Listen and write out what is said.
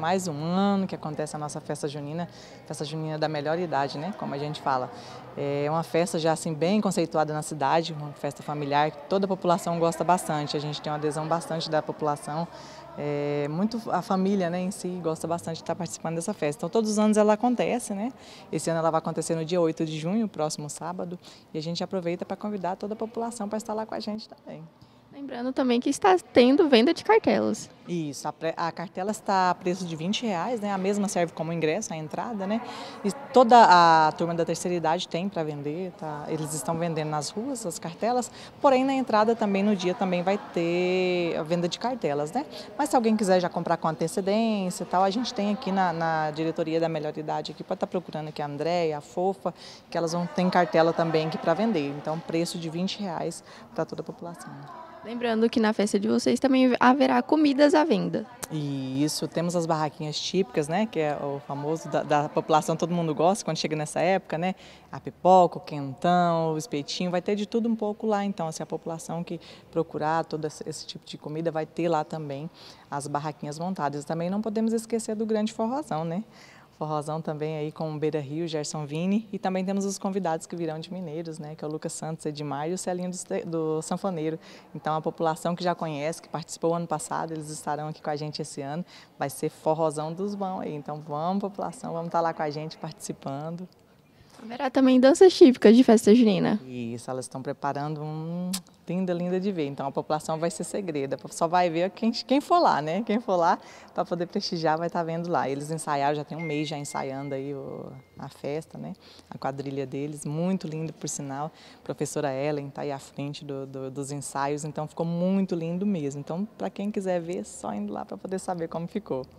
mais um ano que acontece a nossa festa junina, festa junina da melhor idade, né? Como a gente fala. É uma festa já assim bem conceituada na cidade, uma festa familiar que toda a população gosta bastante. A gente tem uma adesão bastante da população. É, muito a família né, em si gosta bastante de estar participando dessa festa. Então, todos os anos ela acontece, né? Esse ano ela vai acontecer no dia 8 de junho, próximo sábado, e a gente aproveita para convidar toda a população para estar lá com a gente também. Lembrando também que está tendo venda de cartelas. Isso, a, a cartela está a preço de 20 reais, né? A mesma serve como ingresso, a entrada, né? E toda a turma da terceira idade tem para vender, tá? Eles estão vendendo nas ruas as cartelas, porém na entrada também no dia também vai ter a venda de cartelas, né? Mas se alguém quiser já comprar com antecedência e tal, a gente tem aqui na, na diretoria da melhor idade aqui, pode estar tá procurando aqui a Andréia, a Fofa, que elas vão ter cartela também aqui para vender. Então preço de 20 reais para toda a população. Lembrando que na festa de vocês também haverá comidas à venda. E isso, temos as barraquinhas típicas, né, que é o famoso da, da, população, todo mundo gosta quando chega nessa época, né, a pipoca, o quentão, o espetinho, vai ter de tudo um pouco lá, então, assim, a população que procurar todo esse tipo de comida vai ter lá também as barraquinhas montadas. Também não podemos esquecer do grande forrozão, né, Forrozão também aí com o Beira Rio, Gerson Vini. E também temos os convidados que virão de Mineiros, né? Que é o Lucas Santos, Edmar e o Celinho do, do Sanfoneiro. Então a população que já conhece, que participou ano passado, eles estarão aqui com a gente esse ano. Vai ser forrozão dos bons aí. Então vamos, população, vamos estar tá lá com a gente participando. Haverá também danças típicas de festa junina. Isso, elas estão preparando um linda, linda de ver. Então a população vai ser segreda, só vai ver quem, quem for lá, né? Quem for lá para poder prestigiar vai estar tá vendo lá. Eles ensaiaram, já tem um mês já ensaiando aí o, a festa, né? A quadrilha deles, muito lindo por sinal. A professora Ellen está aí à frente do, do, dos ensaios, então ficou muito lindo mesmo. Então para quem quiser ver, é só indo lá para poder saber como ficou.